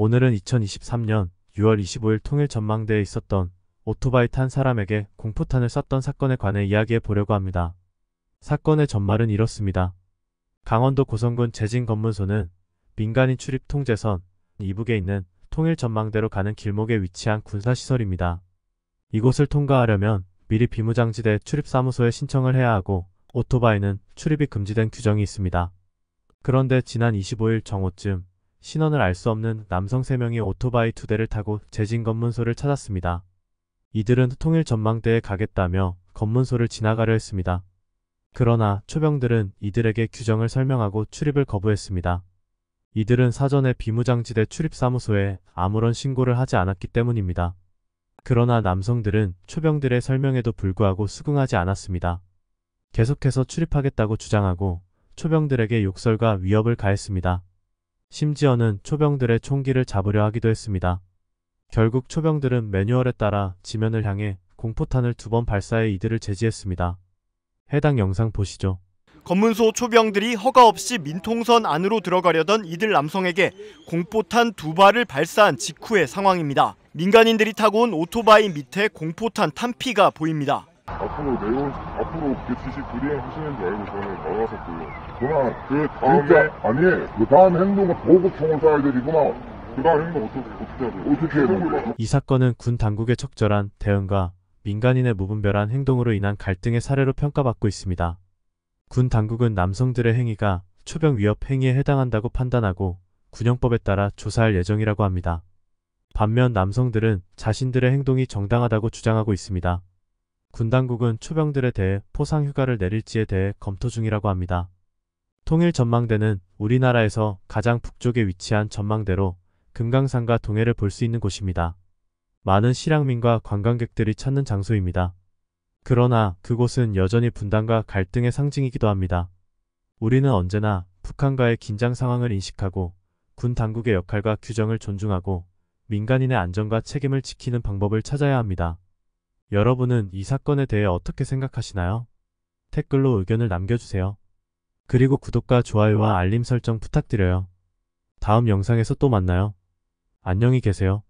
오늘은 2023년 6월 25일 통일 전망대에 있었던 오토바이 탄 사람에게 공포탄을 쐈던 사건에 관해 이야기해 보려고 합니다. 사건의 전말은 이렇습니다. 강원도 고성군 재진검문소는 민간인 출입 통제선 이북에 있는 통일 전망대로 가는 길목에 위치한 군사시설입니다. 이곳을 통과하려면 미리 비무장지대 출입사무소에 신청을 해야 하고 오토바이는 출입이 금지된 규정이 있습니다. 그런데 지난 25일 정오쯤 신원을 알 수 없는 남성 3명이 오토바이 2대를 타고 재진 검문소를 찾았습니다. 이들은 통일 전망대에 가겠다며 검문소를 지나가려 했습니다. 그러나 초병들은 이들에게 규정을 설명하고 출입을 거부했습니다. 이들은 사전에 비무장지대 출입사무소에 아무런 신고를 하지 않았기 때문입니다. 그러나 남성들은 초병들의 설명에도 불구하고 수긍하지 않았습니다. 계속해서 출입하겠다고 주장하고 초병들에게 욕설과 위협을 가했습니다. 심지어는 초병들의 총기를 잡으려 하기도 했습니다. 결국 초병들은 매뉴얼에 따라 지면을 향해 공포탄을 두 번 발사해 이들을 제지했습니다. 해당 영상 보시죠. 검문소 초병들이 허가 없이 민통선 안으로 들어가려던 이들 남성에게 공포탄 두 발을 발사한 직후의 상황입니다. 민간인들이 타고 온 오토바이 밑에 공포탄 탄피가 보입니다. 앞으로 내용 앞으로 그 지식 불이행하시는 줄 알고 저는 나갔었고요. 그만 그 다음에 진짜, 아니 그 다음 행동은 보복형을 써야 되구나그 다음 행동 어떻게 어떻게 하죠? 어떻게 해야 돼이 사건은 군 당국의 적절한 대응과 민간인의 무분별한 행동으로 인한 갈등의 사례로 평가받고 있습니다. 군 당국은 남성들의 행위가 초병 위협 행위에 해당한다고 판단하고 군형법에 따라 조사할 예정이라고 합니다. 반면 남성들은 자신들의 행동이 정당하다고 주장하고 있습니다. 군 당국은 초병들에 대해 포상 휴가를 내릴지에 대해 검토 중이라고 합니다. 통일 전망대는 우리나라에서 가장 북쪽에 위치한 전망대로 금강산과 동해를 볼 수 있는 곳입니다. 많은 실향민과 관광객들이 찾는 장소입니다. 그러나 그곳은 여전히 분단과 갈등의 상징이기도 합니다. 우리는 언제나 북한과의 긴장 상황을 인식하고 군 당국의 역할과 규정을 존중하고 민간인의 안전과 책임을 지키는 방법을 찾아야 합니다. 여러분은 이 사건에 대해 어떻게 생각하시나요? 댓글로 의견을 남겨주세요. 그리고 구독과 좋아요와 알림 설정 부탁드려요. 다음 영상에서 또 만나요. 안녕히 계세요.